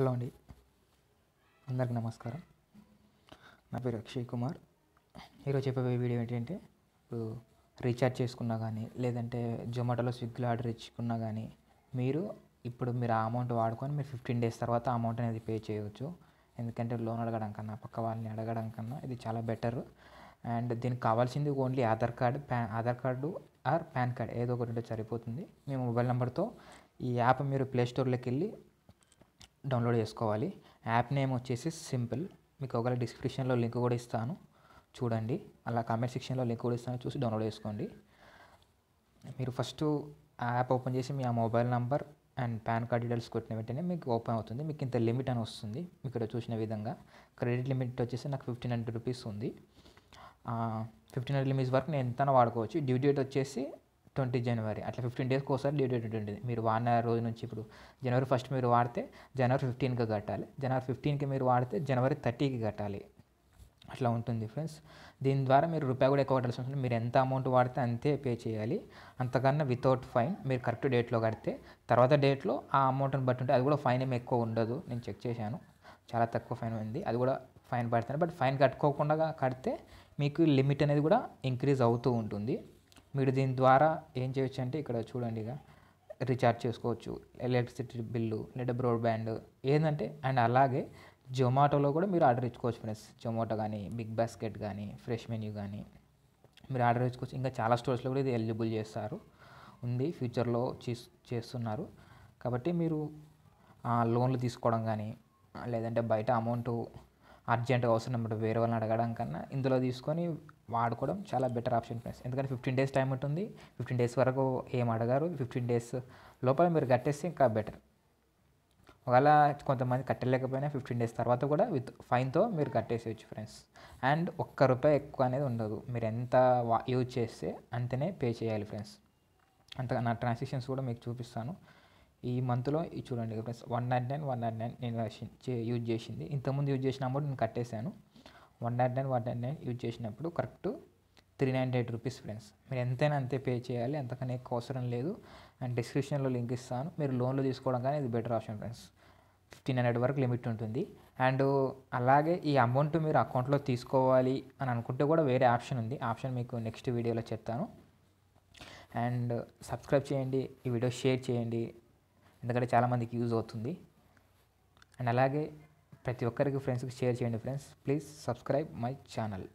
hello అండి అందరికి నమస్కారం నా పేరు అక్షయ్ కుమార్ ఈరోజు చెప్పబోయే వీడియో ఏంటంటే ఇప్పుడు రీఛార్జ్ చేసుకున్నా కానీ లేదంటే జొమాటోలో స్విగ్గీలో ఆర్డర్ ఇచ్చుకున్నా కానీ మీరు ఇప్పుడు మీరు ఆ అమౌంట్ వాడుకొని మీరు ఫిఫ్టీన్ డేస్ తర్వాత అమౌంట్ అనేది పే చేయవచ్చు ఎందుకంటే లోన్ అడగడం కన్నా పక్క వాళ్ళని అడగడం కన్నా ఇది చాలా బెటర్ అండ్ దీనికి కావాల్సింది only Aadhaar card PAN Aadhaar card or PAN card ఏదో ఒకటి ఉంటే సరిపోతుంది మీ మొబైల్ నెంబర్తో ఈ యాప్ మీరు ప్లేస్టోర్లోకి వెళ్ళి డౌన్లోడ్ చేసుకోవాలి యాప్ నేమ్ వచ్చేసి సింపుల్ మీకు ఒకవేళ డిస్క్రిప్షన్లో లింక్ కూడా ఇస్తాను చూడండి అలా కామెంట్ సెక్షన్లో లింక్ కూడా ఇస్తాను చూసి డౌన్లోడ్ చేసుకోండి మీరు ఫస్ట్ యాప్ ఓపెన్ చేసి మీ ఆ mobile number and PAN card details కొట్టిన వెంటనే మీకు ఓపెన్ అవుతుంది మీకు ఇంత లిమిట్ అని వస్తుంది ఇక్కడ చూసిన విధంగా క్రెడిట్ లిమిట్ వచ్చేసి నాకు ఫిఫ్టీన్ హండ్రెడ్ రూపీస్ ఉంది ఫిఫ్టీన్ హండ్రెడ్ లిమిట్స్ వరకు నేను ఎంత వాడుకోవచ్చు డ్యూ డేట్ వచ్చేసి ట్వంటీ జనవరి అట్లా ఫిఫ్టీన్ డేస్కి ఒకసారి డ్యూ డేట్ ఉంటుంది మీరు వాడిన రోజు నుంచి ఇప్పుడు జనవరి ఫస్ట్ మీరు వాడితే జనవరి ఫిఫ్టీన్కి కట్టాలి జనవరి ఫిఫ్టీన్కి మీరు వాడితే జనవరి థర్టీకి కట్టాలి అట్లా ఉంటుంది ఫ్రెండ్స్ దీని ద్వారా మీరు రూపాయి కూడా ఎక్కువ కట్టాల్సి ఉంటుంది మీరు ఎంత అమౌంట్ వాడితే అంతే పే చేయాలి అంతకన్నా వితౌట్ ఫైన్ మీరు కరెక్ట్ డేట్లో కడితే తర్వాత డేట్లో ఆ అమౌంట్ని బట్టి ఉంటే అది కూడా ఫైన్ ఏమి ఎక్కువ ఉండదు నేను చెక్ చేశాను చాలా తక్కువ ఫైన్ ఉంది అది కూడా ఫైన్ పడుతుంది బట్ ఫైన్ కట్టుకోకుండా కడితే మీకు లిమిట్ అనేది కూడా ఇంక్రీజ్ అవుతూ ఉంటుంది మీరు దీని ద్వారా ఏం చేయొచ్చు అంటే ఇక్కడ చూడండి ఇక రీఛార్జ్ చేసుకోవచ్చు ఎలక్ట్రిసిటీ బిల్లు లేదా బ్రాడ్బ్యాండ్ ఏంటంటే అండ్ అలాగే జొమాటోలో కూడా మీరు ఆర్డర్ ఇచ్చుకోవచ్చు ఫ్రెండ్స్ జొమాటో కానీ బిగ్ బాస్కెట్ కానీ ఫ్రెష్ మెన్యూ కానీ మీరు ఆర్డర్ ఇచ్చుకోవచ్చు ఇంకా చాలా స్టోర్స్లో కూడా ఇది ఎలిజిబుల్ చేస్తారు ఉంది ఫ్యూచర్లో చేస్తున్నారు కాబట్టి మీరు లోన్లు తీసుకోవడం కానీ లేదంటే బయట అమౌంట్ అర్జెంట్గా అవసరం వేరే వాళ్ళని అడగడం కన్నా ఇందులో తీసుకొని వాడుకోవడం చాలా బెటర్ ఆప్షన్ ఫ్రెండ్స్ ఎందుకంటే ఫిఫ్టీన్ డేస్ టైం ఉంటుంది ఫిఫ్టీన్ డేస్ వరకు ఏం అడగారు ఫిఫ్టీన్ డేస్ లోపల మీరు కట్టేస్తే ఇంకా బెటర్ ఒకవేళ కొంతమంది కట్టలేకపోయినా ఫిఫ్టీన్ డేస్ తర్వాత కూడా విత్ ఫైన్తో మీరు కట్టేసేయచ్చు ఫ్రెండ్స్ అండ్ ఒక్క రూపాయి ఎక్కువ అనేది ఉండదు మీరు ఎంత యూజ్ చేస్తే అంతనే పే చేయాలి ఫ్రెండ్స్ అంతగా నా ట్రాన్సాక్షన్స్ కూడా మీకు చూపిస్తాను ఈ మంత్లో ఇది చూడండి friends one nought nine one nought nine నేను యూజ్ చేసింది ఇంతకుముందు యూజ్ చేసిన అమౌంట్ నేను కట్టేశాను one nought nine one nine nine use చేసినప్పుడు correct three ninety eight rupees friends మీరు ఎంతైనా అంతే పే చేయాలి అంతకనే ఎక్కువ అవసరం లేదు అండ్ డిస్క్రిప్షన్లో లింక్ ఇస్తాను మీరు లోన్లు తీసుకోవడం కానీ ఇది better option friends fifteen hundred వరకు లిమిట్ ఉంటుంది అండ్ అలాగే ఈ అమౌంట్ మీరు అకౌంట్లో తీసుకోవాలి అని అనుకుంటే కూడా వేరే ఆప్షన్ ఉంది ఆప్షన్ మీకు నెక్స్ట్ వీడియోలో చెప్తాను అండ్ సబ్స్క్రైబ్ చేయండి ఈ వీడియో షేర్ చేయండి ఎందుకంటే చాలామందికి యూజ్ అవుతుంది అండ్ అలాగే ప్రతి ఒక్కరికి ఫ్రెండ్స్కి షేర్ చేయండి friends please subscribe my channel